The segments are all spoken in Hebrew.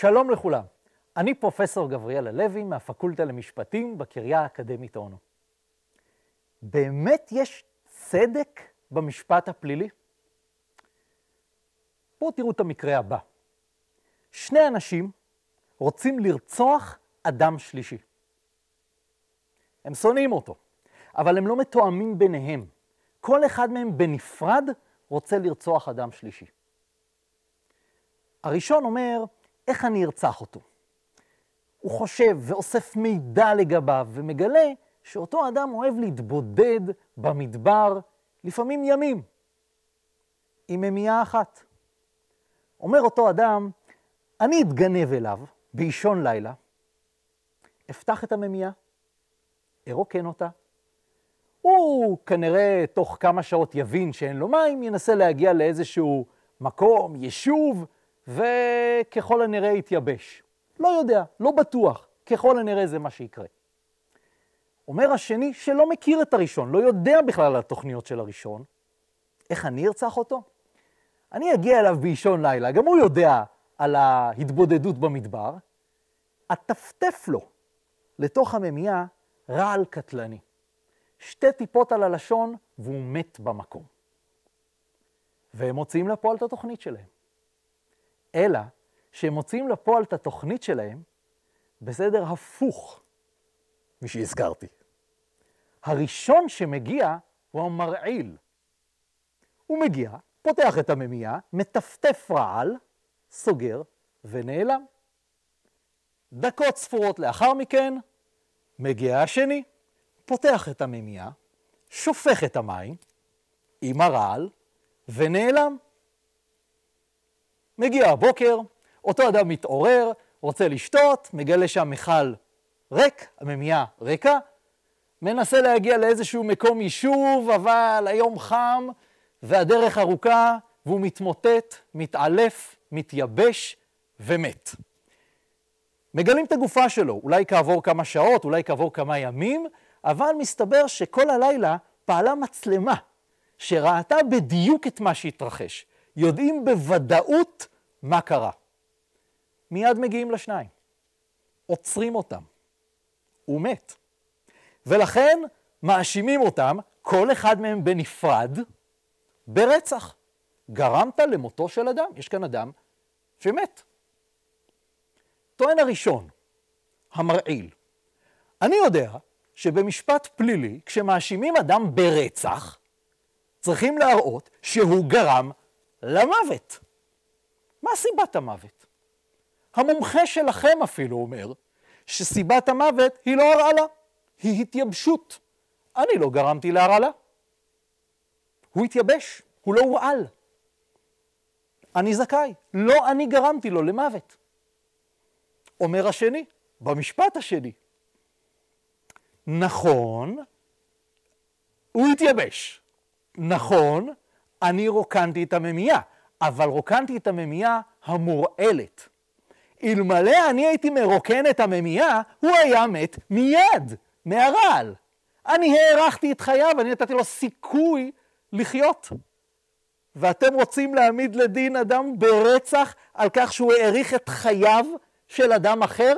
שלום לכולם, אני פרופסור גבריאלה לוי מהפקולטה למשפטים בקריה האקדמית אונו. באמת יש צדק במשפט הפלילי? בואו תראו את המקרה הבא. שני אנשים רוצים לרצוח אדם שלישי. הם שונאים אותו, אבל הם לא מתואמים ביניהם. כל אחד מהם בנפרד רוצה לרצוח אדם שלישי. הראשון אומר, איך אני ארצח אותו? הוא חושב ואוסף מידע לגביו ומגלה שאותו אדם אוהב להתבודד במדבר לפעמים ימים, עם ממייה אחת. אומר אותו אדם, אני אתגנב אליו באישון לילה, אפתח את הממייה, ארוקן אותה, הוא כנראה תוך כמה שעות יבין שאין לו מים, ינסה להגיע לאיזשהו מקום, יישוב, וככל הנראה יתייבש. לא יודע, לא בטוח, ככל הנראה זה מה שיקרה. אומר השני שלא מכיר את הראשון, לא יודע בכלל על התוכניות של הראשון, איך אני ארצח אותו? אני אגיע אליו באישון לילה, גם הוא יודע על ההתבודדות במדבר, אטפטף לו לתוך הממייה רעל קטלני. שתי טיפות על הלשון והוא מת במקום. והם מוציאים לפועל את התוכנית שלהם. אלא שהם מוציאים לפועל את התוכנית שלהם בסדר הפוך משהזכרתי. הראשון שמגיע הוא המרעיל. הוא מגיע, פותח את הממייה, מטפטף רעל, סוגר ונעלם. דקות ספורות לאחר מכן, מגיע השני, פותח את הממייה, שופך את המים עם הרעל ונעלם. מגיע הבוקר, אותו אדם מתעורר, רוצה לשתות, מגלה שהמכל ריק, הממייה ריקה, מנסה להגיע לאיזשהו מקום יישוב, אבל היום חם והדרך ארוכה, והוא מתמוטט, מתעלף, מתייבש ומת. מגלים את הגופה שלו, אולי כעבור כמה שעות, אולי כעבור כמה ימים, אבל מסתבר שכל הלילה פעלה מצלמה שראתה בדיוק את מה שהתרחש. יודעים בוודאות מה קרה. מיד מגיעים לשניים, עוצרים אותם. הוא מת. ולכן מאשימים אותם, כל אחד מהם בנפרד, ברצח. גרמת למותו של אדם. יש כאן אדם שמת. טוען הראשון, המרעיל, אני יודע שבמשפט פלילי, כשמאשימים אדם ברצח, צריכים להראות שהוא גרם למוות. מה סיבת המוות? המומחה שלכם אפילו אומר שסיבת המוות היא לא הרעלה, היא התייבשות. אני לא גרמתי להרעלה. הוא התייבש, הוא לא הורעל. אני זכאי, לא אני גרמתי לו למוות. אומר השני, במשפט השני, נכון, הוא התייבש. נכון, אני רוקנתי את הממייה, אבל רוקנתי את הממייה המורעלת. אלמלא אני הייתי מרוקן את הממייה, הוא היה מת מיד, מהרעל. אני הארכתי את חייו, אני נתתי לו סיכוי לחיות. ואתם רוצים להעמיד לדין אדם ברצח על כך שהוא האריך את חייו של אדם אחר?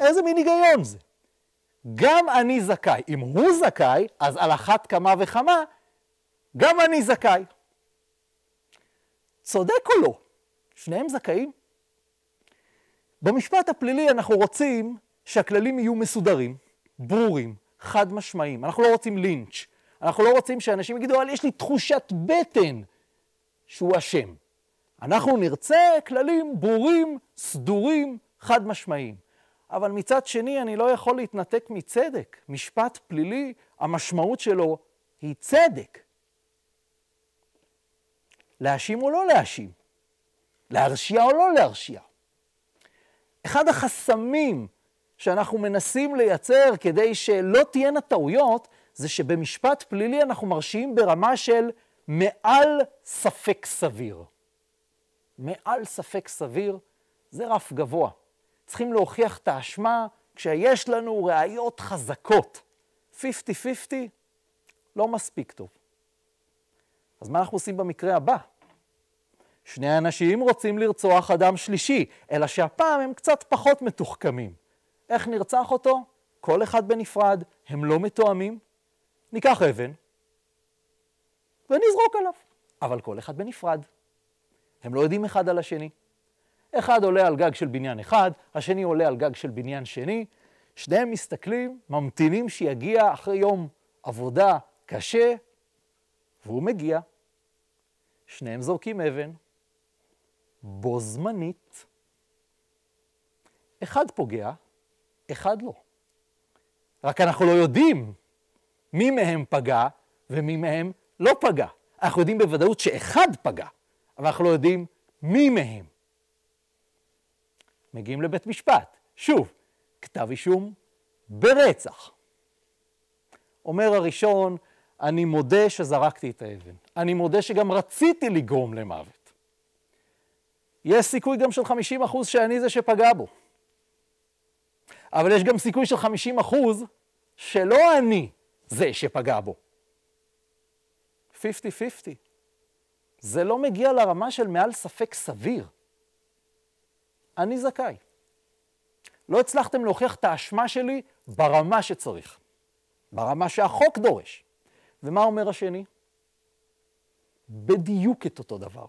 איזה מין היגיון זה? גם אני זכאי. אם הוא זכאי, אז על אחת כמה וכמה גם אני זכאי. צודק או לא? שניהם זכאים? במשפט הפלילי אנחנו רוצים שהכללים יהיו מסודרים, ברורים, חד משמעיים. אנחנו לא רוצים לינץ'. אנחנו לא רוצים שאנשים יגידו, אבל יש לי תחושת בטן שהוא אשם. אנחנו נרצה כללים ברורים, סדורים, חד משמעיים. אבל מצד שני, אני לא יכול להתנתק מצדק. משפט פלילי, המשמעות שלו היא צדק. להאשים או לא להאשים, להרשיע או לא להרשיע. אחד החסמים שאנחנו מנסים לייצר כדי שלא תהיינה טעויות, זה שבמשפט פלילי אנחנו מרשיעים ברמה של מעל ספק סביר. מעל ספק סביר זה רף גבוה. צריכים להוכיח את האשמה כשיש לנו ראיות חזקות. 50-50 לא מספיק טוב. אז מה אנחנו עושים במקרה הבא? שני אנשים רוצים לרצוח אדם שלישי, אלא שהפעם הם קצת פחות מתוחכמים. איך נרצח אותו? כל אחד בנפרד, הם לא מתואמים. ניקח אבן ונזרוק עליו, אבל כל אחד בנפרד. הם לא יודעים אחד על השני. אחד עולה על גג של בניין אחד, השני עולה על גג של בניין שני. שניהם מסתכלים, ממתינים שיגיע אחרי יום עבודה קשה, והוא מגיע. שניהם זורקים אבן, בו זמנית, אחד פוגע, אחד לא. רק אנחנו לא יודעים מי מהם פגע ומי מהם לא פגע. אנחנו יודעים בוודאות שאחד פגע, אבל אנחנו לא יודעים מי מהם. מגיעים לבית משפט, שוב, כתב אישום ברצח. אומר הראשון, אני מודה שזרקתי את האבן. אני מודה שגם רציתי לגרום למוות. יש סיכוי גם של 50 אחוז שאני זה שפגע בו. אבל יש גם סיכוי של 50 אחוז שלא אני זה שפגע בו. 50-50. זה לא מגיע לרמה של מעל ספק סביר. אני זכאי. לא הצלחתם להוכיח את האשמה שלי ברמה שצריך, ברמה שהחוק דורש. ומה אומר השני? בדיוק את אותו דבר.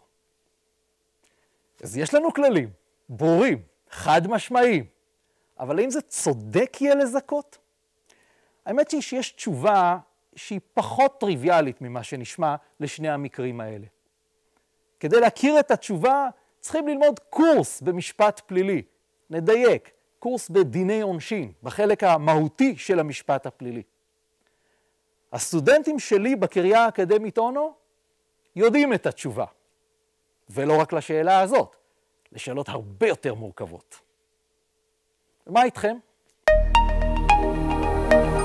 אז יש לנו כללים, ברורים, חד משמעיים, אבל האם זה צודק יהיה לזכות? האמת היא שיש תשובה שהיא פחות טריוויאלית ממה שנשמע לשני המקרים האלה. כדי להכיר את התשובה צריכים ללמוד קורס במשפט פלילי. נדייק, קורס בדיני עונשין, בחלק המהותי של המשפט הפלילי. הסטודנטים שלי בקריה האקדמית אונו יודעים את התשובה. ולא רק לשאלה הזאת, לשאלות הרבה יותר מורכבות. מה איתכם? thank you